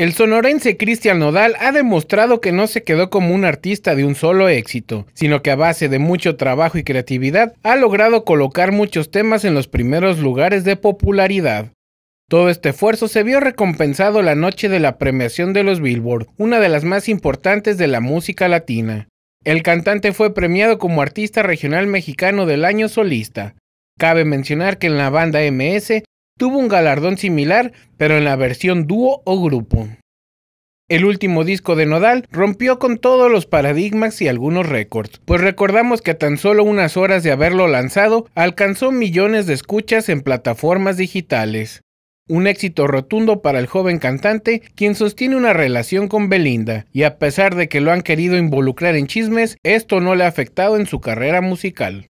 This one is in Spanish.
El sonorense Cristian Nodal ha demostrado que no se quedó como un artista de un solo éxito, sino que a base de mucho trabajo y creatividad ha logrado colocar muchos temas en los primeros lugares de popularidad. Todo este esfuerzo se vio recompensado la noche de la premiación de los Billboard, una de las más importantes de la música latina. El cantante fue premiado como Artista Regional Mexicano del Año Solista. Cabe mencionar que en la banda MS tuvo un galardón similar, pero en la versión dúo o grupo. El último disco de Nodal rompió con todos los paradigmas y algunos récords, pues recordamos que a tan solo unas horas de haberlo lanzado alcanzó millones de escuchas en plataformas digitales. Un éxito rotundo para el joven cantante, quien sostiene una relación con Belinda, y a pesar de que lo han querido involucrar en chismes, esto no le ha afectado en su carrera musical.